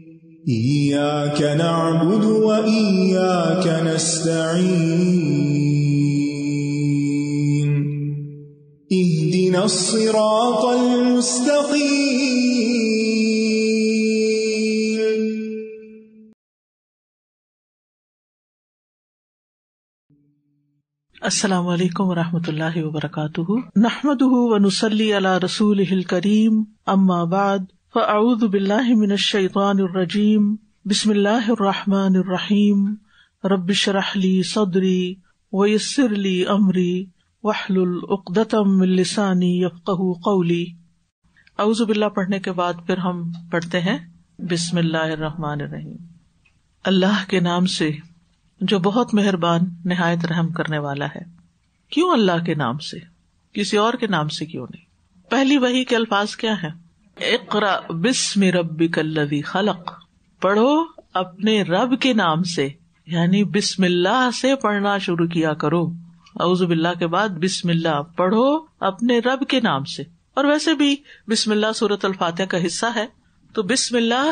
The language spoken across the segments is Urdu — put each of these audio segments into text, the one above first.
إياك نعبد وإياك نستعين اهدنا الصراط المستقيم السلام عليكم ورحمة الله وبركاته نحمده ونصلي على رسوله الكريم أما بعد باللہ من الشیطان الرجیم بسم اللہ الرحمٰن الرحیم ربش رحلی ویسر علی امری وحل العقدم السانی قولی اعوذ اللہ پڑھنے کے بعد پھر ہم پڑھتے ہیں بسم اللہ الرحمٰن الرحیم اللہ کے نام سے جو بہت مہربان نہایت رحم کرنے والا ہے کیوں اللہ کے نام سے کسی اور کے نام سے کیوں نہیں پہلی وہی کے الفاظ کیا ہیں اقرا بسم رب کلبی خلق پڑھو اپنے رب کے نام سے یعنی بسم اللہ سے پڑھنا شروع کیا کرو اعوذ اللہ کے بعد بسم اللہ پڑھو اپنے رب کے نام سے اور ویسے بھی بسم اللہ صورت الفاتح کا حصہ ہے تو بسم اللہ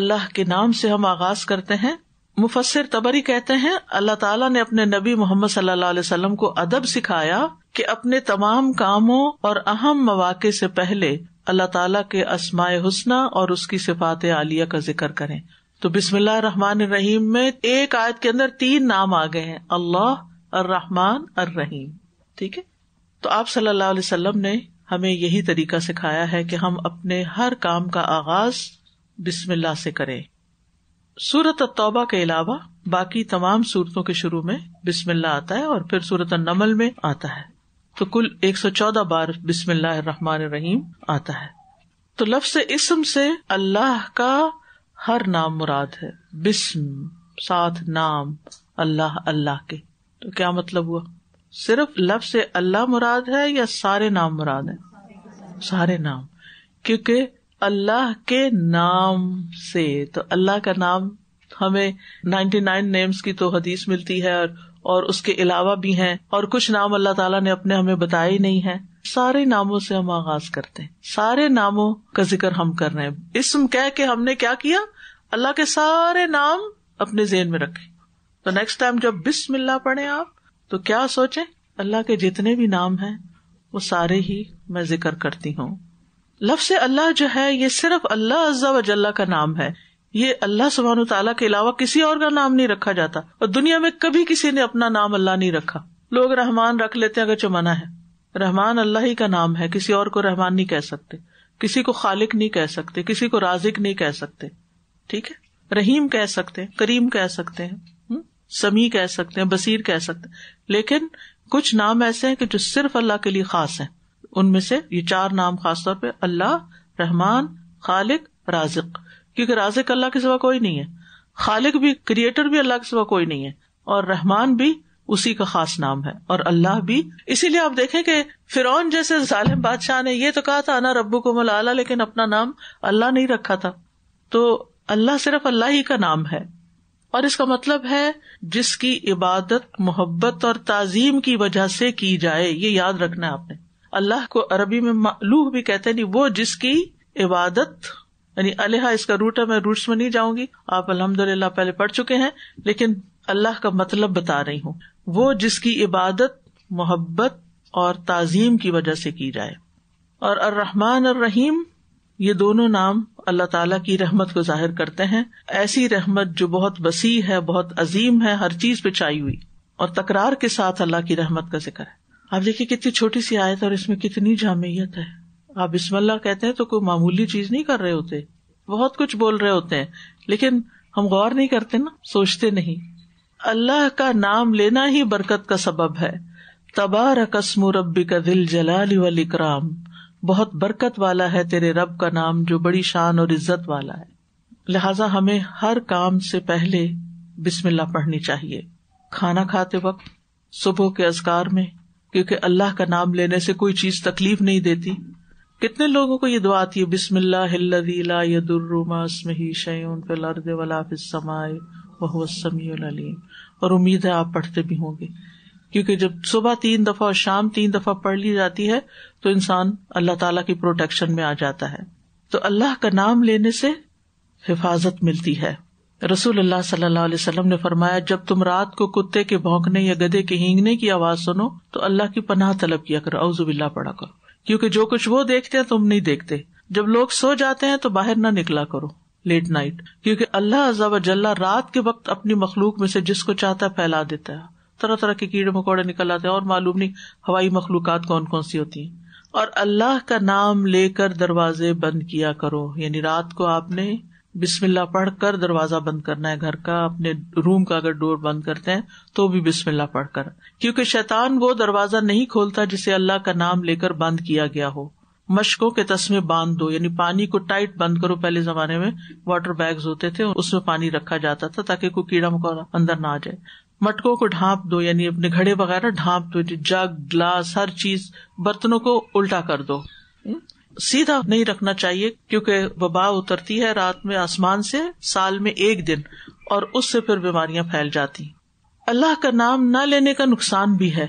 اللہ کے نام سے ہم آغاز کرتے ہیں مفسر تبری کہتے ہیں اللہ تعالیٰ نے اپنے نبی محمد صلی اللہ علیہ وسلم کو ادب سکھایا کہ اپنے تمام کاموں اور اہم مواقع سے پہلے اللہ تعالیٰ کے اسمائے حسن اور اس کی صفات عالیہ کا ذکر کریں تو بسم اللہ رحمان الرحیم میں ایک آیت کے اندر تین نام آ گئے ہیں اللہ الرحمن الرحیم ٹھیک ہے تو آپ صلی اللہ علیہ وسلم نے ہمیں یہی طریقہ سکھایا ہے کہ ہم اپنے ہر کام کا آغاز بسم اللہ سے کریں سورت التوبہ کے علاوہ باقی تمام صورتوں کے شروع میں بسم اللہ آتا ہے اور پھر صورت النمل میں آتا ہے تو کل ایک سو چودہ بار بسم اللہ رحمان رحیم آتا ہے تو لفظ اسم سے اللہ کا ہر نام مراد ہے بسم ساتھ نام اللہ اللہ کے تو کیا مطلب ہوا صرف لفظ اللہ مراد ہے یا سارے نام مراد ہے سارے نام کیونکہ اللہ کے نام سے تو اللہ کا نام ہمیں نائنٹی نائن نیمس کی تو حدیث ملتی ہے اور اور اس کے علاوہ بھی ہیں اور کچھ نام اللہ تعالیٰ نے اپنے ہمیں بتایا ہی نہیں ہے سارے ناموں سے ہم آغاز کرتے ہیں سارے ناموں کا ذکر ہم کر رہے ہیں اسم کہہ کے ہم نے کیا کیا اللہ کے سارے نام اپنے ذہن میں رکھے تو نیکسٹ ٹائم جب بسم اللہ پڑھے آپ تو کیا سوچے اللہ کے جتنے بھی نام ہیں وہ سارے ہی میں ذکر کرتی ہوں لفظ اللہ جو ہے یہ صرف اللہ و وجل کا نام ہے یہ اللہ سبحان و تعالیٰ کے علاوہ کسی اور کا نام نہیں رکھا جاتا اور دنیا میں کبھی کسی نے اپنا نام اللہ نہیں رکھا لوگ رحمان رکھ لیتے اگر اگرچہ منع ہے رحمان اللہ ہی کا نام ہے کسی اور کو رحمان نہیں کہہ سکتے کسی کو خالق نہیں کہہ سکتے کسی کو رازق نہیں کہہ سکتے ٹھیک ہے رحیم کہہ سکتے کریم کہہ سکتے ہیں سمیع کہہ سکتے ہیں بصیر کہہ سکتے ہیں لیکن کچھ نام ایسے ہیں کہ جو صرف اللہ کے لیے خاص ہیں ان میں سے یہ چار نام خاص طور پہ اللہ رحمان خالق رازق کیونکہ رازق اللہ کے سوا کوئی نہیں ہے خالق بھی کریٹر بھی اللہ کے سوا کوئی نہیں ہے اور رحمان بھی اسی کا خاص نام ہے اور اللہ بھی اسی لیے آپ دیکھیں کہ فرعون جیسے ظالم بادشاہ نے یہ تو کہا تھا نا ربو کو ملا لیکن اپنا نام اللہ نہیں رکھا تھا تو اللہ صرف اللہ ہی کا نام ہے اور اس کا مطلب ہے جس کی عبادت محبت اور تعظیم کی وجہ سے کی جائے یہ یاد رکھنا ہے آپ نے اللہ کو عربی میں معلوح بھی کہتے نہیں وہ جس کی عبادت یعنی الحا اس کا روٹ ہے میں روٹس میں نہیں جاؤں گی آپ الحمد للہ پہلے پڑھ چکے ہیں لیکن اللہ کا مطلب بتا رہی ہوں وہ جس کی عبادت محبت اور تعظیم کی وجہ سے کی جائے اور ارحمان اور رحیم یہ دونوں نام اللہ تعالیٰ کی رحمت کو ظاہر کرتے ہیں ایسی رحمت جو بہت بسی ہے بہت عظیم ہے ہر چیز پہ چائی ہوئی اور تکرار کے ساتھ اللہ کی رحمت کا ذکر ہے آپ دیکھیے کتنی چھوٹی سی آیت اور اس میں کتنی جامعیت ہے آپ بسم اللہ کہتے ہیں تو کوئی معمولی چیز نہیں کر رہے ہوتے بہت کچھ بول رہے ہوتے ہیں لیکن ہم غور نہیں کرتے نا سوچتے نہیں اللہ کا نام لینا ہی برکت کا سبب ہے تبا ربی کا دل جلال ولی کرام بہت برکت والا ہے تیرے رب کا نام جو بڑی شان اور عزت والا ہے لہٰذا ہمیں ہر کام سے پہلے بسم اللہ پڑھنی چاہیے کھانا کھاتے وقت صبح کے ازکار میں کیونکہ اللہ کا نام لینے سے کوئی چیز تکلیف نہیں دیتی کتنے لوگوں کو یہ دعا آتی ہے بسم اللہ شیون ولا العلیم اور امید ہے آپ پڑھتے بھی ہوں گے کیونکہ جب صبح تین دفعہ اور شام تین دفعہ پڑھ لی جاتی ہے تو انسان اللہ تعالی کی پروٹیکشن میں آ جاتا ہے تو اللہ کا نام لینے سے حفاظت ملتی ہے رسول اللہ صلی اللہ علیہ وسلم نے فرمایا جب تم رات کو کتے کے بھونکنے یا گدے کے ہینگنے کی آواز سنو تو اللہ کی پناہ طلب کیا کرو اوزب اللہ پڑھا کرو کیونکہ جو کچھ وہ دیکھتے ہیں تم نہیں دیکھتے جب لوگ سو جاتے ہیں تو باہر نہ نکلا کرو لیٹ نائٹ کیونکہ اللہ و جلح رات کے وقت اپنی مخلوق میں سے جس کو چاہتا ہے پھیلا دیتا ہے طرح طرح کے کیڑے مکوڑے نکل آتے ہیں اور معلوم نہیں ہوائی مخلوقات کون کون سی ہوتی ہیں اور اللہ کا نام لے کر دروازے بند کیا کرو یعنی رات کو آپ نے بسم اللہ پڑھ کر دروازہ بند کرنا ہے گھر کا اپنے روم کا اگر ڈور بند کرتے ہیں تو بھی بسم اللہ پڑھ کر کیونکہ شیطان وہ دروازہ نہیں کھولتا جسے اللہ کا نام لے کر بند کیا گیا ہو مشقوں کے تسمے باندھ دو یعنی پانی کو ٹائٹ بند کرو پہلے زمانے میں واٹر بیگز ہوتے تھے اس میں پانی رکھا جاتا تھا تاکہ کوئی کیڑا مکوڑا اندر نہ آ جائے مٹکوں کو ڈھانپ دو یعنی اپنے گھڑے وغیرہ ڈھانپ دو جی، جگ گلاس ہر چیز برتنوں کو الٹا کر دو سیدھا نہیں رکھنا چاہیے کیونکہ وبا اترتی ہے رات میں آسمان سے سال میں ایک دن اور اس سے پھر بیماریاں پھیل جاتی اللہ کا نام نہ لینے کا نقصان بھی ہے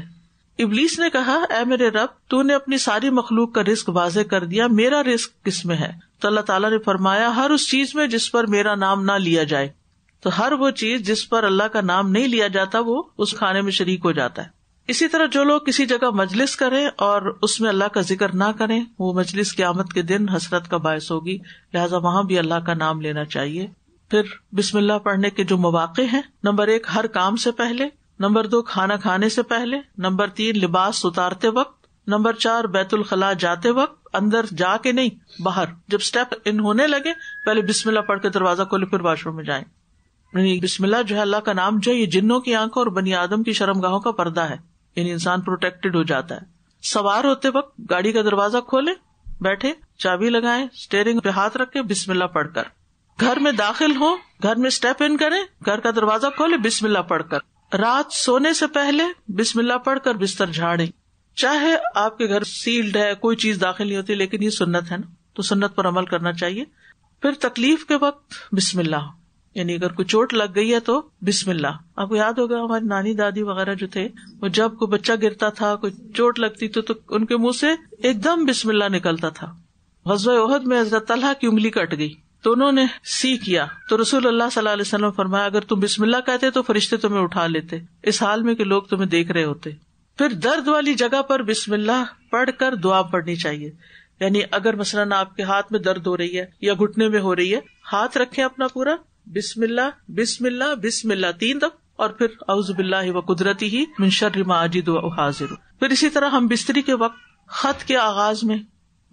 ابلیس نے کہا اے میرے رب تو نے اپنی ساری مخلوق کا رسک واضح کر دیا میرا رسک کس میں ہے تو اللہ تعالیٰ نے فرمایا ہر اس چیز میں جس پر میرا نام نہ لیا جائے تو ہر وہ چیز جس پر اللہ کا نام نہیں لیا جاتا وہ اس کھانے میں شریک ہو جاتا ہے اسی طرح جو لوگ کسی جگہ مجلس کرے اور اس میں اللہ کا ذکر نہ کریں وہ مجلس کی آمد کے دن حسرت کا باعث ہوگی لہٰذا وہاں بھی اللہ کا نام لینا چاہیے پھر بسم اللہ پڑھنے کے جو مواقع ہیں نمبر ایک ہر کام سے پہلے نمبر دو کھانا کھانے سے پہلے نمبر تین لباس اتارتے وقت نمبر چار بیت الخلاء جاتے وقت اندر جا کے نہیں باہر جب اسٹیپ ان ہونے لگے پہلے بسم اللہ پڑھ کے دروازہ کھولے پھر واش روم میں جائیں یعنی بسم اللہ جو ہے اللہ کا نام جو ہے جنوں کی آنکھوں اور بنی آدم کی شرم گاہوں کا پردہ ہے یعنی انسان پروٹیکٹڈ ہو جاتا ہے سوار ہوتے وقت گاڑی کا دروازہ کھولے بیٹھے چابی لگائیں اسٹیئرنگ پہ ہاتھ رکھے بسم اللہ پڑھ کر گھر میں داخل ہو گھر میں اسٹیپ ان کرے گھر کا دروازہ کھولے بسم اللہ پڑھ کر رات سونے سے پہلے بسم اللہ پڑھ کر بستر جھاڑے چاہے آپ کے گھر سیلڈ ہے کوئی چیز داخل نہیں ہوتی لیکن یہ سنت ہے نا تو سنت پر عمل کرنا چاہیے پھر تکلیف کے وقت بسم اللہ ہو یعنی اگر کوئی چوٹ لگ گئی ہے تو بسم اللہ آپ کو یاد ہوگا ہماری نانی دادی وغیرہ جو تھے وہ جب کوئی بچہ گرتا تھا کوئی چوٹ لگتی تھی تو ان کے منہ سے ایک دم بسم اللہ نکلتا تھا عہد میں حضرت کی انگلی کٹ گئی تو انہوں نے سی کیا تو رسول اللہ صلی اللہ علیہ وسلم فرمایا اگر تم بسم اللہ کہتے تو فرشتے تمہیں اٹھا لیتے اس حال میں کہ لوگ تمہیں دیکھ رہے ہوتے پھر درد والی جگہ پر بسم اللہ پڑھ کر دعا پڑنی چاہیے یعنی اگر مثلاً آپ کے ہاتھ میں درد ہو رہی ہے یا گٹنے میں ہو رہی ہے ہاتھ رکھے اپنا پورا بسم اللہ بسم اللہ بسم اللہ تین دفعہ اور پھر اعوذ باللہ و قدرتی ہی و حاضر پھر اسی طرح ہم بستری کے وقت خط کے آغاز میں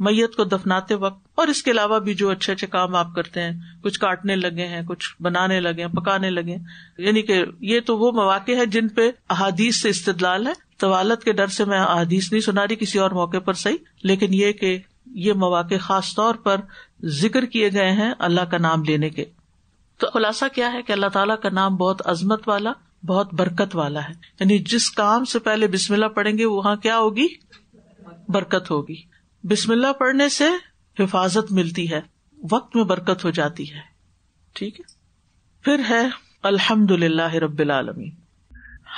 میت کو دفناتے وقت اور اس کے علاوہ بھی جو اچھے اچھے کام آپ کرتے ہیں کچھ کاٹنے لگے ہیں کچھ بنانے لگے ہیں پکانے لگے ہیں یعنی کہ یہ تو وہ مواقع ہے جن پہ احادیث سے استدلال ہے طوالت کے ڈر سے میں احادیث نہیں سنا رہی کسی اور موقع پر صحیح لیکن یہ کہ یہ مواقع خاص طور پر ذکر کیے گئے ہیں اللہ کا نام لینے کے تو خلاصہ کیا ہے کہ اللہ تعالیٰ کا نام بہت عظمت والا بہت برکت والا ہے یعنی جس کام سے پہلے بسم اللہ پڑھیں گے وہاں کیا ہوگی برکت ہوگی بسم اللہ پڑھنے سے حفاظت ملتی ہے وقت میں برکت ہو جاتی ہے ٹھیک ہے پھر ہے الحمد للہ رب العالمی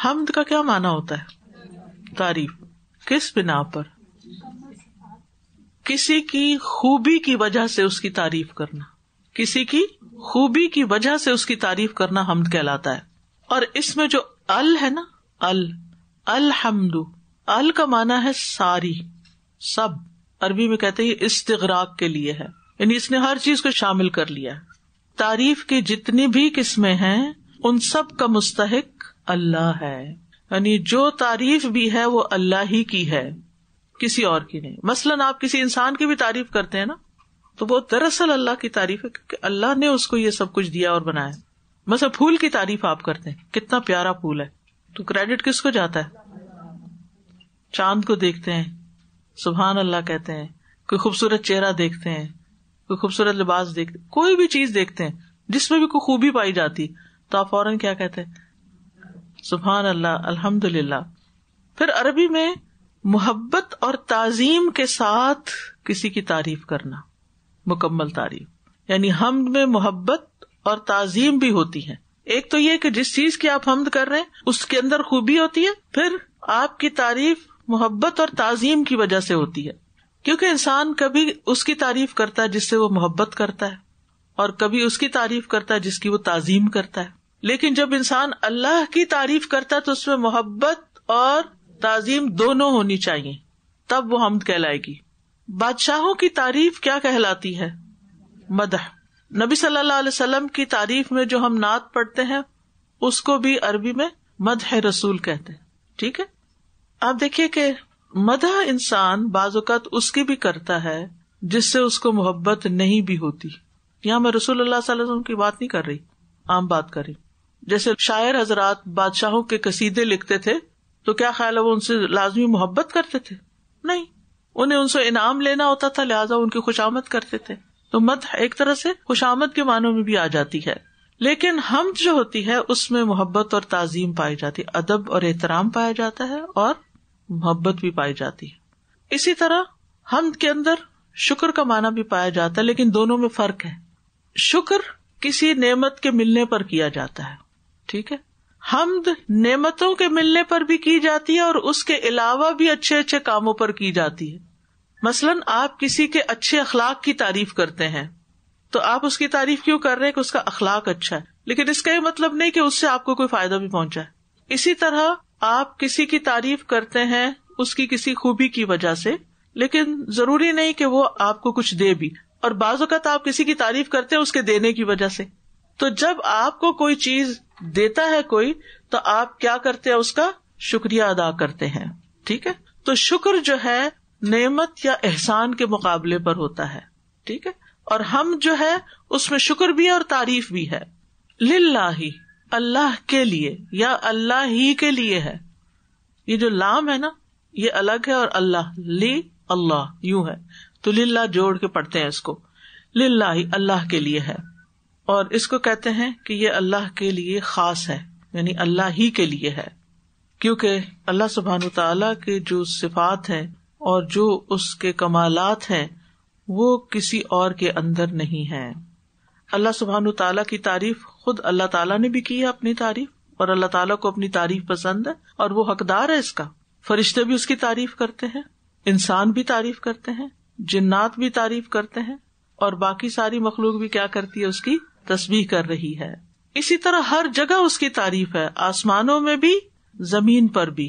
حمد کا کیا مانا ہوتا ہے تعریف کس بنا پر کسی کی خوبی کی وجہ سے اس کی تعریف کرنا کسی کی خوبی کی وجہ سے اس کی تعریف کرنا حمد کہلاتا ہے اور اس میں جو ال ال ال ہے ہے نا الحمد کا مانا ساری سب عربی میں کہتے ہیں استغراق کے لیے ہے یعنی اس نے ہر چیز کو شامل کر لیا تعریف کی جتنی بھی قسمیں ہیں ان سب کا مستحق اللہ ہے یعنی جو تعریف بھی ہے وہ اللہ ہی کی ہے کسی اور کی نہیں مثلاً آپ کسی انسان کی بھی تعریف کرتے ہیں نا تو وہ دراصل اللہ کی تعریف ہے کیونکہ اللہ نے اس کو یہ سب کچھ دیا اور بنایا بس اب پھول کی تعریف آپ کرتے ہیں کتنا پیارا پھول ہے تو کریڈٹ کس کو جاتا ہے چاند کو دیکھتے ہیں سبحان اللہ کہتے ہیں کوئی خوبصورت چہرہ دیکھتے ہیں کوئی خوبصورت لباس دیکھتے کوئی بھی چیز دیکھتے ہیں جس میں بھی کوئی خوبی پائی جاتی تو آپ فوراً کیا کہتے ہیں سبحان اللہ الحمد للہ پھر عربی میں محبت اور تعظیم کے ساتھ کسی کی تعریف کرنا مکمل تعریف یعنی حمد میں محبت اور تعظیم بھی ہوتی ہے ایک تو یہ کہ جس چیز کی آپ حمد کر رہے ہیں اس کے اندر خوبی ہوتی ہے پھر آپ کی تعریف محبت اور تعظیم کی وجہ سے ہوتی ہے کیونکہ انسان کبھی اس کی تعریف کرتا ہے جس سے وہ محبت کرتا ہے اور کبھی اس کی تعریف کرتا ہے جس کی وہ تعظیم کرتا ہے لیکن جب انسان اللہ کی تعریف کرتا ہے تو اس میں محبت اور تعظیم دونوں ہونی چاہیے تب وہ حمد کہلائے گی بادشاہوں کی تعریف کیا کہلاتی ہے مدح نبی صلی اللہ علیہ وسلم کی تعریف میں جو ہم نعت پڑھتے ہیں اس کو بھی عربی میں مدح رسول کہتے ہیں ٹھیک ہے آپ دیکھیے کہ مدح انسان بعض اوقات اس کی بھی کرتا ہے جس سے اس کو محبت نہیں بھی ہوتی یہاں میں رسول اللہ صلی اللہ علیہ وسلم کی بات نہیں کر رہی عام بات کر رہی جیسے شاعر حضرات بادشاہوں کے قصیدے لکھتے تھے تو کیا خیال ہے وہ ان سے لازمی محبت کرتے تھے نہیں انہیں ان سے انعام لینا ہوتا تھا لہٰذا ان کی خوشامد کرتے تھے تو مت ایک طرح سے خوشامد کے معنوں میں بھی آ جاتی ہے لیکن ہم جو ہوتی ہے اس میں محبت اور تعظیم پائی جاتی ادب اور احترام پایا جاتا ہے اور محبت بھی پائی جاتی ہے اسی طرح ہم کے اندر شکر کا معنی بھی پایا جاتا ہے لیکن دونوں میں فرق ہے شکر کسی نعمت کے ملنے پر کیا جاتا ہے ٹھیک ہے حمد نعمتوں کے ملنے پر بھی کی جاتی ہے اور اس کے علاوہ بھی اچھے اچھے کاموں پر کی جاتی ہے مثلاً آپ کسی کے اچھے اخلاق کی تعریف کرتے ہیں تو آپ اس کی تعریف کیوں کر رہے کہ اس کا اخلاق اچھا ہے لیکن اس کا یہ مطلب نہیں کہ اس سے آپ کو کوئی فائدہ بھی پہنچا ہے اسی طرح آپ کسی کی تعریف کرتے ہیں اس کی کسی خوبی کی وجہ سے لیکن ضروری نہیں کہ وہ آپ کو کچھ دے بھی اور بعض اوقات آپ کسی کی تعریف کرتے ہیں اس کے دینے کی وجہ سے تو جب آپ کو کوئی چیز دیتا ہے کوئی تو آپ کیا کرتے ہیں اس کا شکریہ ادا کرتے ہیں ٹھیک ہے تو شکر جو ہے نعمت یا احسان کے مقابلے پر ہوتا ہے ٹھیک ہے اور ہم جو ہے اس میں شکر بھی اور تعریف بھی ہے لاہ کے لیے یا اللہ ہی کے لیے ہے یہ جو لام ہے نا یہ الگ ہے اور اللہ لی اللہ یوں ہے تو للہ جوڑ کے پڑھتے ہیں اس کو للہ اللہ کے لیے ہے اور اس کو کہتے ہیں کہ یہ اللہ کے لیے خاص ہے یعنی اللہ ہی کے لیے ہے کیونکہ اللہ سبحان تعالی کے جو صفات ہیں اور جو اس کے کمالات ہیں وہ کسی اور کے اندر نہیں ہے اللہ سبحان تعالیٰ کی تعریف خود اللہ تعالیٰ نے بھی کی ہے اپنی تعریف اور اللہ تعالیٰ کو اپنی تعریف پسند ہے اور وہ حقدار ہے اس کا فرشتے بھی اس کی تعریف کرتے ہیں انسان بھی تعریف کرتے ہیں جنات بھی تعریف کرتے ہیں اور باقی ساری مخلوق بھی کیا کرتی ہے اس کی تسبیح کر رہی ہے اسی طرح ہر جگہ اس کی تعریف ہے آسمانوں میں بھی زمین پر بھی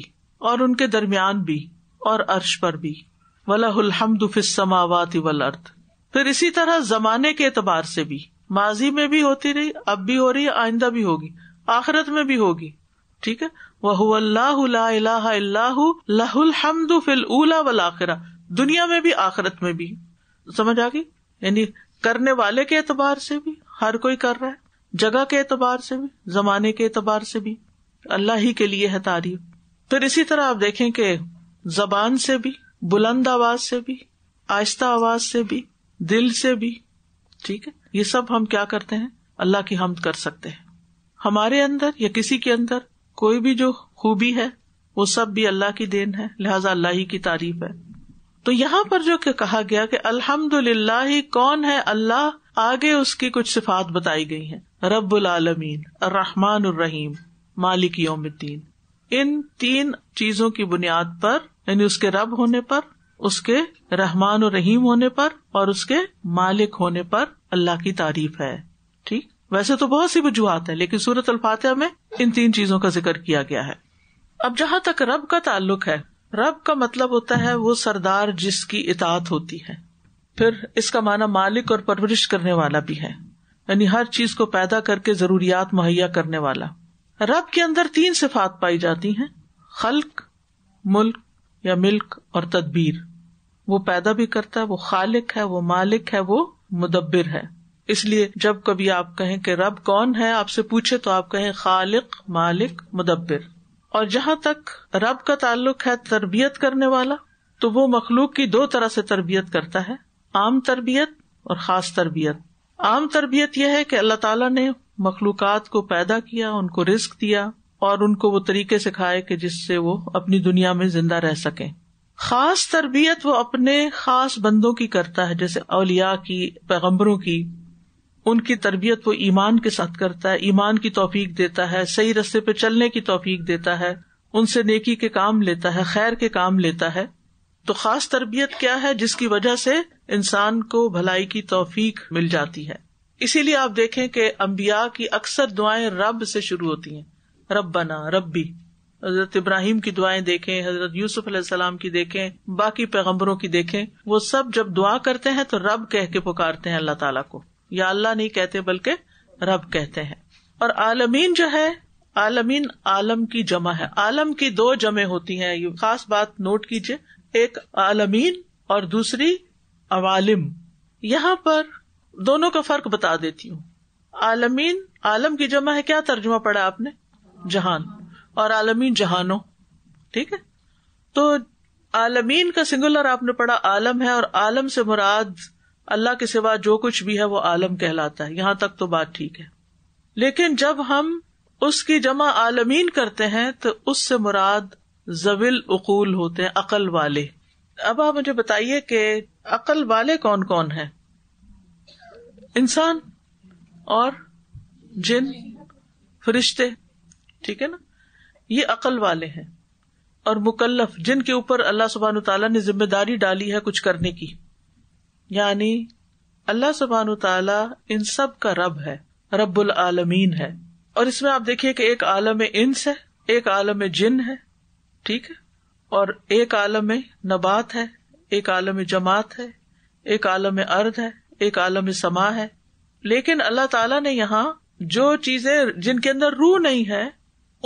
اور ان کے درمیان بھی اور عرش پر بھی و الحمد فماوات اسی طرح زمانے کے اعتبار سے بھی ماضی میں بھی ہوتی رہی اب بھی ہو رہی آئندہ بھی ہوگی آخرت میں بھی ہوگی ٹھیک ہے وہ اللہ اللہ اللہ لہ الحمد فل اولا ولاخرا دنیا میں بھی آخرت میں بھی سمجھ آ گئی یعنی کرنے والے کے اعتبار سے بھی ہر کوئی کر رہا ہے جگہ کے اعتبار سے بھی زمانے کے اعتبار سے بھی اللہ ہی کے لیے ہے تعریف پھر اسی طرح آپ دیکھیں کہ زبان سے بھی بلند آواز سے بھی آہستہ آواز سے بھی دل سے بھی ٹھیک ہے یہ سب ہم کیا کرتے ہیں اللہ کی حمد کر سکتے ہیں ہمارے اندر یا کسی کے اندر کوئی بھی جو خوبی ہے وہ سب بھی اللہ کی دین ہے لہٰذا اللہ ہی کی تعریف ہے تو یہاں پر جو کہا گیا کہ الحمد للہ کون ہے اللہ آگے اس کی کچھ صفات بتائی گئی ہیں رب العالمین رحمان الرحیم مالک یوم الدین ان تین چیزوں کی بنیاد پر یعنی اس کے رب ہونے پر اس کے رحمان و رحیم ہونے پر اور اس کے مالک ہونے پر اللہ کی تعریف ہے ٹھیک ویسے تو بہت سی وجوہات ہیں لیکن صورت الفاتحہ میں ان تین چیزوں کا ذکر کیا گیا ہے اب جہاں تک رب کا تعلق ہے رب کا مطلب ہوتا ہے وہ سردار جس کی اطاعت ہوتی ہے پھر اس کا مانا مالک اور پرورش کرنے والا بھی ہے یعنی ہر چیز کو پیدا کر کے ضروریات مہیا کرنے والا رب کے اندر تین صفات پائی جاتی ہیں خلق ملک یا ملک اور تدبیر وہ پیدا بھی کرتا ہے وہ خالق ہے وہ مالک ہے وہ مدبر ہے اس لیے جب کبھی آپ کہیں کہ رب کون ہے آپ سے پوچھے تو آپ کہیں خالق مالک مدبر اور جہاں تک رب کا تعلق ہے تربیت کرنے والا تو وہ مخلوق کی دو طرح سے تربیت کرتا ہے عام تربیت اور خاص تربیت عام تربیت یہ ہے کہ اللہ تعالیٰ نے مخلوقات کو پیدا کیا ان کو رسک دیا اور ان کو وہ طریقے سکھائے کہ جس سے وہ اپنی دنیا میں زندہ رہ سکے خاص تربیت وہ اپنے خاص بندوں کی کرتا ہے جیسے اولیا کی پیغمبروں کی ان کی تربیت وہ ایمان کے ساتھ کرتا ہے ایمان کی توفیق دیتا ہے صحیح رستے پہ چلنے کی توفیق دیتا ہے ان سے نیکی کے کام لیتا ہے خیر کے کام لیتا ہے تو خاص تربیت کیا ہے جس کی وجہ سے انسان کو بھلائی کی توفیق مل جاتی ہے اسی لیے آپ دیکھیں کہ امبیا کی اکثر دعائیں رب سے شروع ہوتی ہیں رب بنا ربی حضرت ابراہیم کی دعائیں دیکھیں حضرت یوسف علیہ السلام کی دیکھیں باقی پیغمبروں کی دیکھیں وہ سب جب دعا کرتے ہیں تو رب کہہ کے پکارتے ہیں اللہ تعالیٰ کو یا اللہ نہیں کہتے بلکہ رب کہتے ہیں اور عالمین جو ہے عالمین عالم کی جمع ہے عالم کی دو جمع ہوتی ہیں یہ خاص بات نوٹ کیجیے ایک عالمین اور دوسری عوالم یہاں پر دونوں کا فرق بتا دیتی ہوں عالمین عالم کی جمع ہے کیا ترجمہ پڑا آپ نے جہان اور عالمین جہانوں ٹھیک ہے تو عالمین کا سنگولر آپ نے پڑھا عالم ہے اور عالم سے مراد اللہ کے سوا جو کچھ بھی ہے وہ عالم کہلاتا ہے یہاں تک تو بات ٹھیک ہے لیکن جب ہم اس کی جمع عالمین کرتے ہیں تو اس سے مراد زویل اقول ہوتے ہیں عقل والے اب آپ مجھے بتائیے کہ عقل والے کون کون ہیں انسان اور جن فرشتے ٹھیک ہے نا یہ عقل والے ہیں اور مکلف جن کے اوپر اللہ سبحان تعالیٰ نے ذمہ داری ڈالی ہے کچھ کرنے کی یعنی اللہ سبحان تعالیٰ ان سب کا رب ہے رب العالمین ہے اور اس میں آپ دیکھیے کہ ایک عالم انس ہے ایک عالم جن ہے ٹھیک ہے اور ایک عالم نبات ہے ایک عالم جماعت ہے ایک عالم ارد ہے ایک عالم سما ہے لیکن اللہ تعالیٰ نے یہاں جو چیزیں جن کے اندر روح نہیں ہے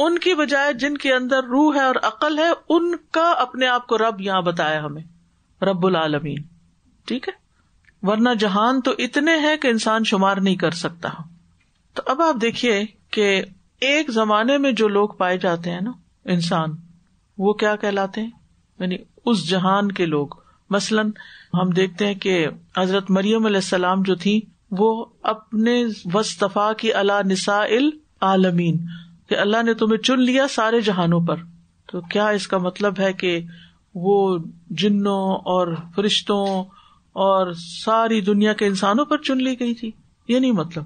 ان کی بجائے جن کے اندر روح ہے اور عقل ہے ان کا اپنے آپ کو رب یہاں بتایا ہمیں رب العالمین ٹھیک ہے ورنہ جہان تو اتنے ہے کہ انسان شمار نہیں کر سکتا تو اب آپ دیکھیے کہ ایک زمانے میں جو لوگ پائے جاتے ہیں نا انسان وہ کیا کہلاتے ہیں یعنی اس جہان کے لوگ مثلاً ہم دیکھتے ہیں کہ حضرت مریم علیہ السلام جو تھی وہ اپنے وصطفا کی اللہ نسا کہ اللہ نے تمہیں چن لیا سارے جہانوں پر تو کیا اس کا مطلب ہے کہ وہ جنوں اور فرشتوں اور ساری دنیا کے انسانوں پر چن لی گئی تھی یہ نہیں مطلب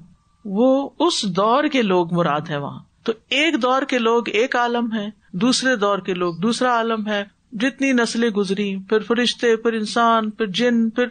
وہ اس دور کے لوگ مراد ہے وہاں تو ایک دور کے لوگ ایک عالم ہے دوسرے دور کے لوگ دوسرا عالم ہے جتنی نسلیں گزری پھر فرشتے پھر انسان پھر جن پھر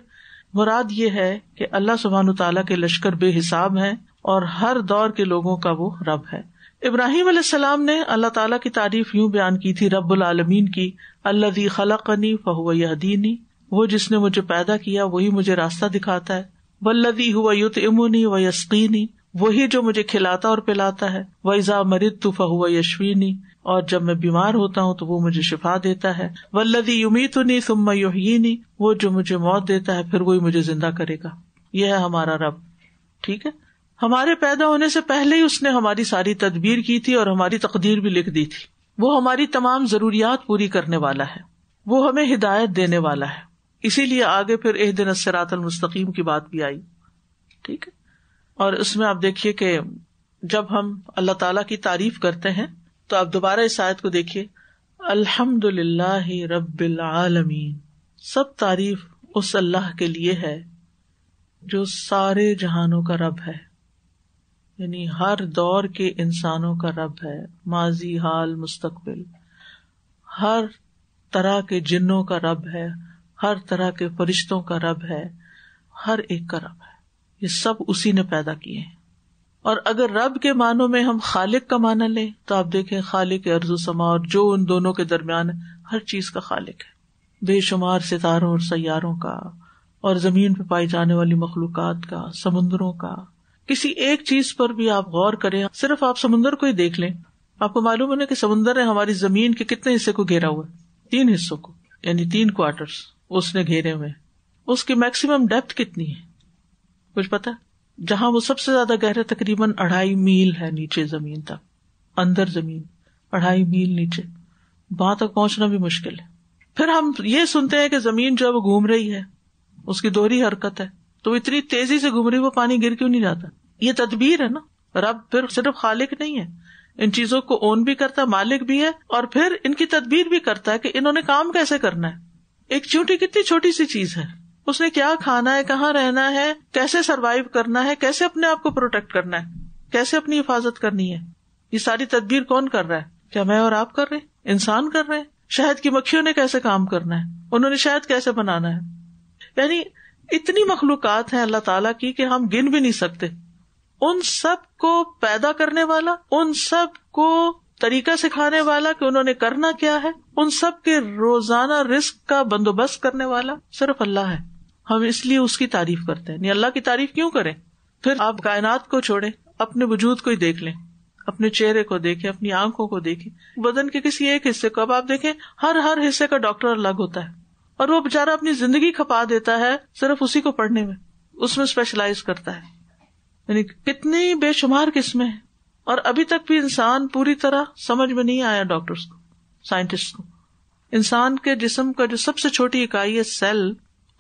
مراد یہ ہے کہ اللہ سبحان و تعالیٰ کے لشکر بے حساب ہیں اور ہر دور کے لوگوں کا وہ رب ہے ابراہیم علیہ السلام نے اللہ تعالیٰ کی تعریف یوں بیان کی تھی رب العالمین کی اللہ دی خلق عنی فہدین وہ جس نے مجھے پیدا کیا وہی مجھے راستہ دکھاتا ہے ولدی ہوا یوت امونی و یسکینی وہی جو مجھے کھلاتا اور پلاتا ہے ویزا مرت تو فہو یشوینی اور جب میں بیمار ہوتا ہوں تو وہ مجھے شفا دیتا ہے ولدی یمی تو نہیں سما یو نہیں وہ جو مجھے موت دیتا ہے پھر وہی مجھے زندہ کرے گا یہ ہے ہمارا رب ٹھیک ہے ہمارے پیدا ہونے سے پہلے ہی اس نے ہماری ساری تدبیر کی تھی اور ہماری تقدیر بھی لکھ دی تھی وہ ہماری تمام ضروریات پوری کرنے والا ہے وہ ہمیں ہدایت دینے والا ہے اسی لیے آگے پھر ایک دن اسرات المستقیم کی بات بھی آئی ٹھیک ہے اور اس میں آپ دیکھیے کہ جب ہم اللہ تعالی کی تعریف کرتے ہیں تو آپ دوبارہ اس آیت کو دیکھیے الحمد للہ رب العالمین سب تعریف اس اللہ کے لیے ہے جو سارے جہانوں کا رب ہے یعنی ہر دور کے انسانوں کا رب ہے ماضی حال مستقبل ہر طرح کے جنوں کا رب ہے ہر طرح کے فرشتوں کا رب ہے ہر ایک کا رب ہے یہ سب اسی نے پیدا کیے ہیں اور اگر رب کے معنوں میں ہم خالق کا مانا لیں تو آپ دیکھیں خالق ارض و سما اور جو ان دونوں کے درمیان ہر چیز کا خالق ہے بے شمار ستاروں اور سیاروں کا اور زمین پہ پائی جانے والی مخلوقات کا سمندروں کا کسی ایک چیز پر بھی آپ غور کریں صرف آپ سمندر کو ہی دیکھ لیں آپ کو معلوم ہے کہ سمندر نے ہماری زمین کے کتنے حصے کو گھیرا ہوا ہے تین حصوں کو یعنی تین کوارٹر اس نے گھیرے ہوئے اس کی میکسیمم ڈیپتھ کتنی ہے کچھ پتا جہاں وہ سب سے زیادہ گہرے تقریباً اڑھائی میل ہے نیچے زمین تک اندر زمین اڑھائی میل نیچے وہاں تک پہنچنا بھی مشکل ہے پھر ہم یہ سنتے ہیں کہ زمین جب گھوم رہی ہے اس کی دوہری حرکت ہے تو اتنی تیزی سے گھوم رہی وہ پانی گر کیوں نہیں جاتا یہ تدبیر ہے نا رب پھر صرف خالق نہیں ہے ان چیزوں کو اون بھی کرتا ہے مالک بھی ہے اور پھر ان کی تدبیر بھی کرتا ہے کہ انہوں نے کام کیسے کرنا ہے ایک چونٹی کتنی چھوٹی سی چیز ہے اس نے کیا کھانا ہے کہاں رہنا ہے کیسے سروائو کرنا ہے کیسے اپنے آپ کو پروٹیکٹ کرنا ہے کیسے اپنی حفاظت کرنی ہے یہ ساری تدبیر کون کر رہا ہے کیا میں اور آپ کر رہے ہیں انسان کر رہے ہیں شہد کی مکھیوں نے کیسے کام کرنا ہے انہوں نے شہد کیسے بنانا ہے یعنی اتنی مخلوقات ہیں اللہ تعالیٰ کی کہ ہم گن بھی نہیں سکتے ان سب کو پیدا کرنے والا ان سب کو طریقہ سکھانے والا کہ انہوں نے کرنا کیا ہے ان سب کے روزانہ رسک کا بندوبست کرنے والا صرف اللہ ہے ہم اس لیے اس کی تعریف کرتے ہیں یعنی اللہ کی تعریف کیوں کرے پھر آپ کائنات کو چھوڑے اپنے وجود کو ہی دیکھ لیں اپنے چہرے کو دیکھے اپنی آنکھوں کو دیکھے بدن کے کسی ایک حصے کو اب آپ دیکھیں ہر ہر حصے کا ڈاکٹر الگ ہوتا ہے اور وہ بےچارا اپنی زندگی کھپا دیتا ہے صرف اسی کو پڑھنے میں اس میں اسپیشلائز کرتا ہے یعنی کتنی بے شمار قسمیں ہیں اور ابھی تک بھی انسان پوری طرح سمجھ میں نہیں آیا ڈاکٹرس کو سائنٹسٹ کو انسان کے جسم کا جو سب سے چھوٹی اکائی ہے سیل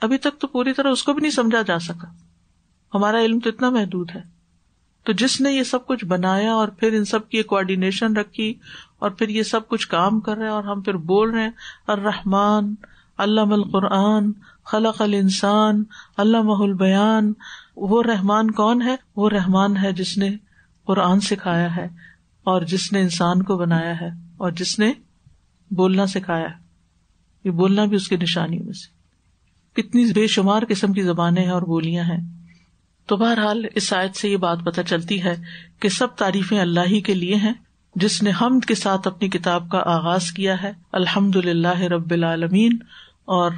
ابھی تک تو پوری طرح اس کو بھی نہیں سمجھا جا سکا ہمارا علم تو اتنا محدود ہے تو جس نے یہ سب کچھ بنایا اور پھر ان سب کی کوڈینیشن رکھی اور پھر یہ سب کچھ کام کر رہے اور ہم پھر بول رہے ہیں الرحمان علام القرآن خلق الانسان اللہ مح وہ رحمان کون ہے وہ رحمان ہے جس نے قرآن سکھایا ہے اور جس نے انسان کو بنایا ہے اور جس نے بولنا سکھایا ہے یہ بولنا بھی اس کی نشانی میں سے کتنی بے شمار قسم کی زبانیں ہیں اور بولیاں ہیں تو بہرحال اس سے یہ بات چلتی ہے کہ سب تعریفیں اللہ ہی کے لیے ہیں جس نے حمد کے ساتھ اپنی کتاب کا آغاز کیا ہے الحمد للہ رب العالمین اور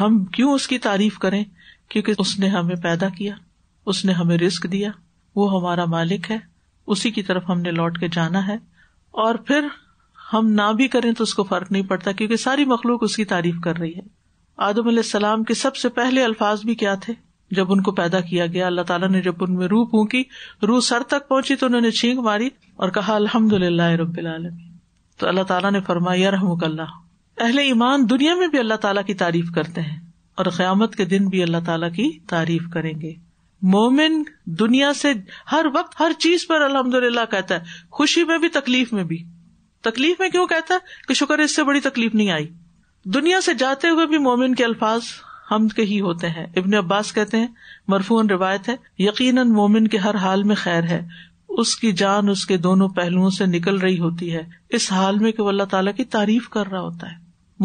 ہم کیوں اس کی تعریف کریں کیونکہ اس نے ہمیں پیدا کیا اس نے ہمیں رسک دیا وہ ہمارا مالک ہے اسی کی طرف ہم نے لوٹ کے جانا ہے اور پھر ہم نہ بھی کریں تو اس کو فرق نہیں پڑتا کیونکہ ساری مخلوق اس کی تعریف کر رہی ہے آدم علیہ السلام کے سب سے پہلے الفاظ بھی کیا تھے جب ان کو پیدا کیا گیا اللہ تعالیٰ نے جب ان میں روح پونکی روح سر تک پہنچی تو انہوں نے چھینک ماری اور کہا الحمد للہ رب العالمین تو اللہ تعالیٰ نے فرمایا رحم اللہ اہل ایمان دنیا میں بھی اللہ تعالیٰ کی تعریف کرتے ہیں اور قیامت کے دن بھی اللہ تعالیٰ کی تعریف کریں گے مومن دنیا سے ہر وقت ہر چیز پر الحمد للہ کہتا ہے خوشی میں بھی تکلیف میں بھی تکلیف میں کیوں کہتا ہے کہ شکر اس سے بڑی تکلیف نہیں آئی دنیا سے جاتے ہوئے بھی مومن کے الفاظ ہم کے ہی ہوتے ہیں ابن عباس کہتے ہیں مرفون روایت ہے یقیناً مومن کے ہر حال میں خیر ہے اس کی جان اس کے دونوں پہلوؤں سے نکل رہی ہوتی ہے اس حال میں کہ وہ اللہ تعالیٰ کی تعریف کر رہا ہوتا ہے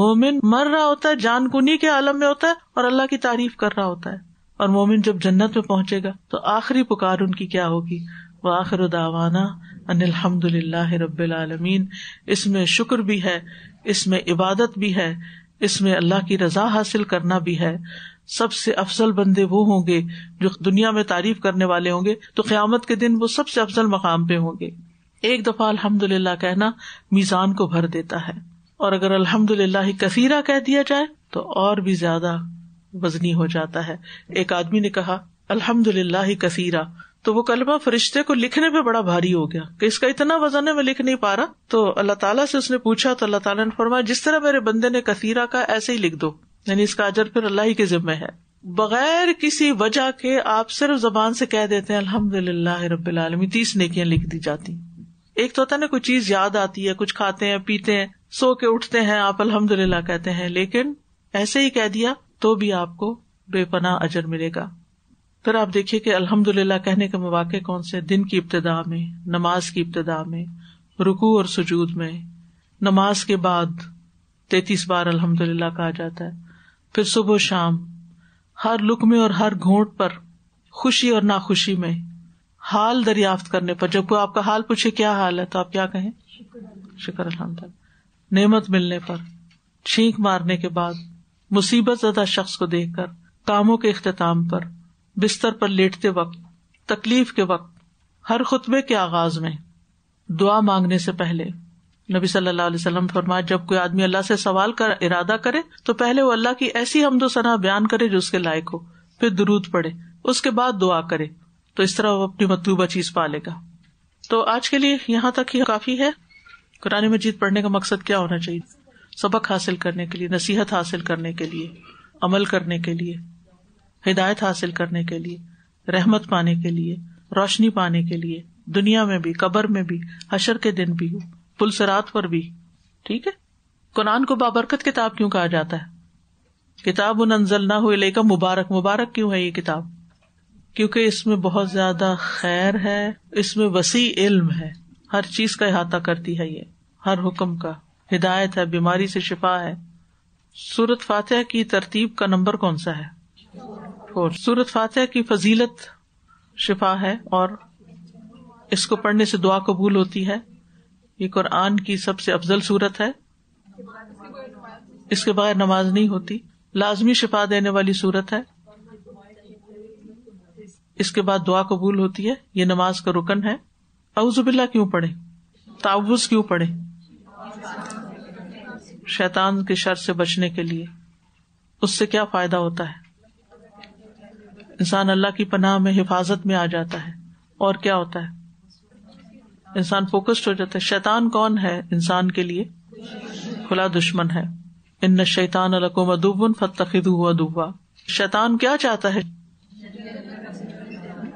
مومن مر رہا ہوتا ہے جان کنی کے عالم میں ہوتا ہے اور اللہ کی تعریف کر رہا ہوتا ہے اور مومن جب جنت میں پہنچے گا تو آخری پکار ان کی کیا ہوگی وہ آخر داوانا الحمد للہ رب العالمین اس میں شکر بھی ہے اس میں عبادت بھی ہے اس میں اللہ کی رضا حاصل کرنا بھی ہے سب سے افضل بندے وہ ہوں گے جو دنیا میں تعریف کرنے والے ہوں گے تو قیامت کے دن وہ سب سے افضل مقام پہ ہوں گے ایک دفعہ الحمد للہ کہنا میزان کو بھر دیتا ہے اور اگر الحمد للہ کثیرہ کہہ دیا جائے تو اور بھی زیادہ وزنی ہو جاتا ہے ایک آدمی نے کہا الحمد للہ ہی کثیرہ تو وہ کلمہ فرشتے کو لکھنے پہ بڑا بھاری ہو گیا کہ اس کا اتنا وزن ہے میں لکھ نہیں پا رہا تو اللہ تعالیٰ سے اس نے پوچھا تو اللہ تعالیٰ نے فرمایا جس طرح میرے بندے نے کثیرا کا ایسے ہی لکھ دو یعنی اس کا اجر پھر اللہ ہی کے ذمے ہے بغیر کسی وجہ کے آپ صرف زبان سے کہہ دیتے الحمد للہ رب العالمی تیس نیکیاں لکھ دی جاتی ایک توتا نا کوئی چیز یاد آتی ہے کچھ کھاتے ہیں پیتے ہیں سو کے اٹھتے ہیں آپ الحمد للہ کہتے ہیں لیکن ایسے ہی کہہ دیا تو بھی آپ کو بے پناہ اجر ملے گا پھر آپ دیکھیے کہ الحمد للہ کہنے کے مواقع کون سے دن کی ابتدا میں نماز کی ابتدا میں رکو اور سجود میں نماز کے بعد تینتیس بار الحمد للہ کہا جاتا ہے پھر صبح شام ہر لک میں اور ہر گھونٹ پر خوشی اور ناخوشی میں حال دریافت کرنے پر جب کوئی آپ کا حال پوچھے کیا حال ہے تو آپ کیا کہیں شکر الحمد للہ نعمت ملنے پر چھینک مارنے کے بعد مصیبت زدہ شخص کو دیکھ کر کاموں کے اختتام پر بستر پر لیٹتے وقت تکلیف کے وقت ہر خطبے کے آغاز میں دعا مانگنے سے پہلے نبی صلی اللہ علیہ وسلم فرمایا جب کوئی آدمی اللہ سے سوال کا ارادہ کرے تو پہلے وہ اللہ کی ایسی حمد و ثنا بیان کرے جو اس کے لائق ہو پھر درود پڑے اس کے بعد دعا کرے تو اس طرح وہ اپنی مطلوبہ چیز پالے گا تو آج کے لیے یہاں تک ہی کافی ہے قرآن مجید پڑھنے کا مقصد کیا ہونا چاہیے سبق حاصل کرنے کے لیے نصیحت حاصل کرنے کے لیے عمل کرنے کے لیے ہدایت حاصل کرنے کے لیے رحمت پانے کے لیے روشنی پانے کے لیے دنیا میں بھی قبر میں بھی حشر کے دن بھی پلسرات پر بھی ٹھیک ہے قرآن کو بابرکت کتاب کیوں کہا جاتا ہے کتاب انزل نہ ہوئے لے کر مبارک مبارک کیوں ہے یہ کتاب کیونکہ اس میں بہت زیادہ خیر ہے اس میں وسیع علم ہے ہر چیز کا احاطہ کرتی ہے یہ ہر حکم کا ہدایت ہے بیماری سے شفا ہے سورت فاتح کی ترتیب کا نمبر کون سا ہے فور سورت فاتح کی فضیلت شفا ہے اور اس کو پڑھنے سے دعا قبول ہوتی ہے یہ قرآن کی سب سے افضل صورت ہے اس کے بغیر نماز نہیں ہوتی لازمی شفا دینے والی صورت ہے اس کے بعد دعا قبول ہوتی ہے یہ نماز کا رکن ہے اوزب اللہ کیوں پڑھے تعوض کیوں پڑھے شیتان کے شر سے بچنے کے لیے اس سے کیا فائدہ ہوتا ہے انسان اللہ کی پناہ میں حفاظت میں آ جاتا ہے اور کیا ہوتا ہے انسان فوکسڈ ہو جاتا ہے کون ہے انسان کے لیے کھلا دشمن ہے ان نہ شیتان القو شیطان کیا چاہتا ہے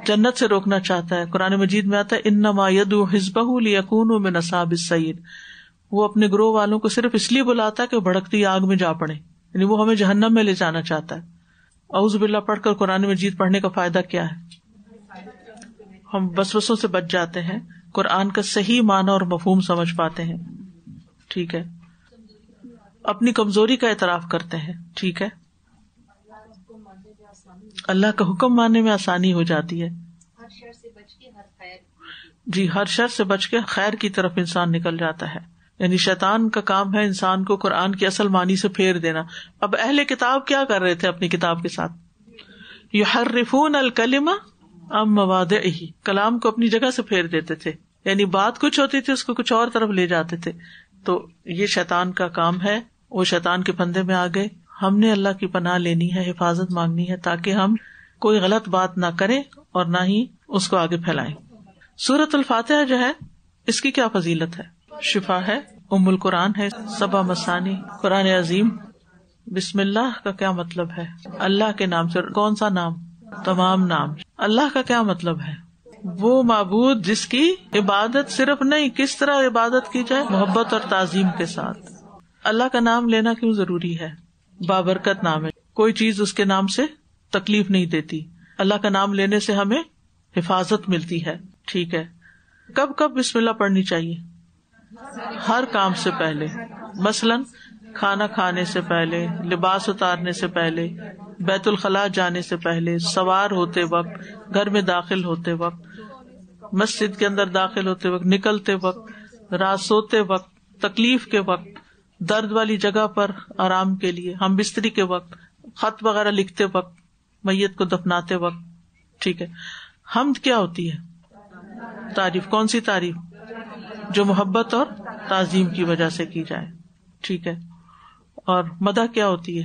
جنت سے روکنا چاہتا ہے قرآن مجید میں آتا ہے ان نما ید حزب بہلی قون نصاب سعید وہ اپنے گروہ والوں کو صرف اس لیے بلاتا ہے کہ بھڑکتی آگ میں جا پڑے یعنی وہ ہمیں جہنم میں لے جانا چاہتا ہے اوز بلّہ پڑھ کر قرآن مجید پڑھنے کا فائدہ کیا ہے ہم بس بسوں سے بچ جاتے ہیں قرآن کا صحیح معنی اور مفہوم سمجھ پاتے ہیں ٹھیک ہے اپنی کمزوری کا اعتراف کرتے ہیں ٹھیک ہے اللہ کا حکم ماننے میں آسانی ہو جاتی ہے جی ہر شر سے بچ کے خیر کی طرف انسان نکل جاتا ہے یعنی شیطان کا کام ہے انسان کو قرآن کی اصل معنی سے پھیر دینا اب اہل کتاب کیا کر رہے تھے اپنی کتاب کے ساتھ یو ہر رفون الکلم ام مواد ہی کلام کو اپنی جگہ سے پھیر دیتے تھے یعنی بات کچھ ہوتی تھی اس کو کچھ اور طرف لے جاتے تھے تو یہ شیطان کا کام ہے وہ شیطان کے پندے میں آ گئے ہم نے اللہ کی پناہ لینی ہے حفاظت مانگنی ہے تاکہ ہم کوئی غلط بات نہ کرے اور نہ ہی اس کو آگے پھیلائیں سورت الفاتحہ جو ہے اس کی کیا فضیلت ہے شفا ہے ام القرآن ہے سبا مسانی قرآن عظیم بسم اللہ کا کیا مطلب ہے اللہ کے نام سے کون سا نام تمام نام اللہ کا کیا مطلب ہے وہ معبود جس کی عبادت صرف نہیں کس طرح عبادت کی جائے محبت اور تعظیم کے ساتھ اللہ کا نام لینا کیوں ضروری ہے بابرکت نام ہے کوئی چیز اس کے نام سے تکلیف نہیں دیتی اللہ کا نام لینے سے ہمیں حفاظت ملتی ہے ٹھیک ہے کب کب بسم اللہ پڑھنی چاہیے ہر کام سے پہلے مثلاً کھانا کھانے سے پہلے لباس اتارنے سے پہلے بیت الخلاء جانے سے پہلے سوار ہوتے وقت گھر میں داخل ہوتے وقت مسجد کے اندر داخل ہوتے وقت نکلتے وقت رات سوتے وقت تکلیف کے وقت درد والی جگہ پر آرام کے لیے ہم بستری کے وقت خط وغیرہ لکھتے وقت میت کو دفناتے وقت ٹھیک ہے حمد کیا ہوتی ہے تعریف کون سی تعریف جو محبت اور تعظیم کی وجہ سے کی جائے ٹھیک ہے اور مدح کیا ہوتی ہے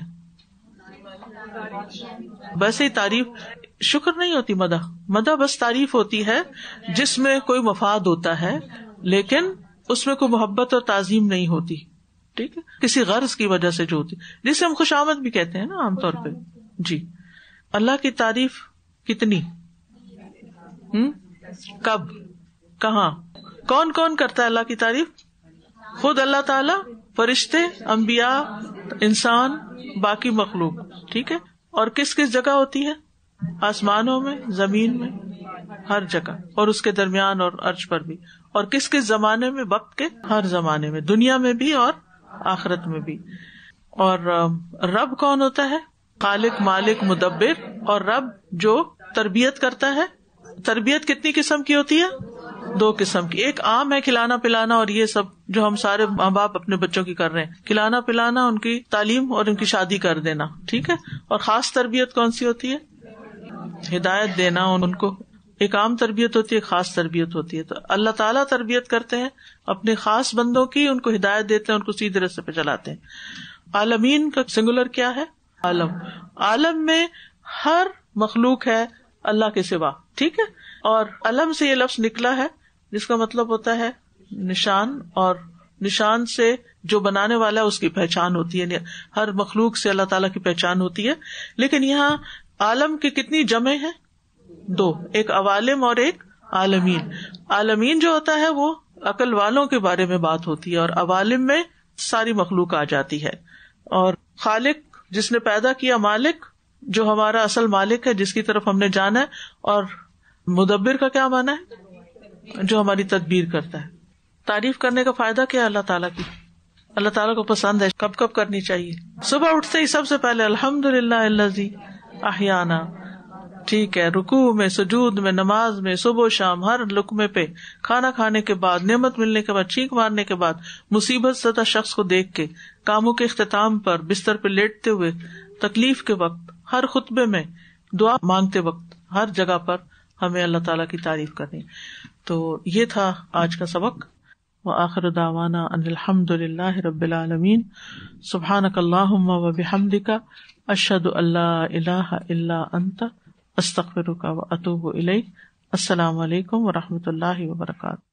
بس ہی تعریف شکر نہیں ہوتی مدح مدا بس تعریف ہوتی ہے جس میں کوئی مفاد ہوتا ہے لیکن اس میں کوئی محبت اور تعظیم نہیں ہوتی ٹھیک ہے کسی غرض کی وجہ سے جو ہوتی جسے ہم خوش آمد بھی کہتے ہیں نا عام طور پہ جی اللہ کی تعریف کتنی ہوں کب کہاں کون کون کرتا ہے اللہ کی تعریف خود اللہ تعالیٰ فرشتے امبیا انسان باقی مخلوق ٹھیک ہے اور کس کس جگہ ہوتی ہے آسمانوں میں زمین میں ہر جگہ اور اس کے درمیان اور ارج پر بھی اور کس کس زمانے میں وقت کے ہر زمانے میں دنیا میں بھی اور آخرت میں بھی اور رب کون ہوتا ہے خالق مالک مدبر اور رب جو تربیت کرتا ہے تربیت کتنی قسم کی ہوتی ہے دو قسم کی ایک عام ہے کھلانا پلانا اور یہ سب جو ہم سارے ماں باپ اپنے بچوں کی کر رہے ہیں کھلانا پلانا ان کی تعلیم اور ان کی شادی کر دینا ٹھیک ہے اور خاص تربیت کون سی ہوتی ہے ہدایت دینا ان کو ایک عام تربیت ہوتی ہے خاص تربیت ہوتی ہے تو اللہ تعالیٰ تربیت کرتے ہیں اپنے خاص بندوں کی ان کو ہدایت دیتے ہیں ان کو سیدھے رستے پہ چلاتے ہیں عالمین کا سنگولر کیا ہے عالم عالم میں ہر مخلوق ہے اللہ کے سوا ٹھیک ہے اور علم سے یہ لفظ نکلا ہے جس کا مطلب ہوتا ہے نشان اور نشان سے جو بنانے والا اس کی پہچان ہوتی ہے یعنی ہر مخلوق سے اللہ تعالیٰ کی پہچان ہوتی ہے لیکن یہاں عالم کی کتنی جمع ہے دو ایک عوالم اور ایک عالمین عالمین جو ہوتا ہے وہ عقل والوں کے بارے میں بات ہوتی ہے اور عوالم میں ساری مخلوق آ جاتی ہے اور خالق جس نے پیدا کیا مالک جو ہمارا اصل مالک ہے جس کی طرف ہم نے جانا ہے اور مدبر کا کیا مانا ہے جو ہماری تدبیر کرتا ہے تعریف کرنے کا فائدہ کیا اللہ تعالیٰ کی اللہ تعالیٰ کو پسند ہے کب کب کرنی چاہیے صبح اٹھتے ہی سب سے پہلے الحمد للہ اللہ جی ٹھیک ہے رکو میں سجود میں نماز میں صبح شام ہر لقمے پہ کھانا کھانے کے بعد نعمت ملنے کے بعد چھینک مارنے کے بعد مصیبت سطح شخص کو دیکھ کے کاموں کے اختتام پر بستر پہ لیٹتے ہوئے تکلیف کے وقت ہر خطبے میں دعا مانگتے وقت ہر جگہ پر ہمیں اللہ تعالیٰ کی تعریف کرنی تو یہ تھا آج کا سبق و آخر داوانا الحمد للہ رب العالمین سبحان اک اللہ بحمد کا اشد اللہ اللہ اللہ انت استخر کا اطوب و السلام علیکم و رحمۃ اللہ وبرکاتہ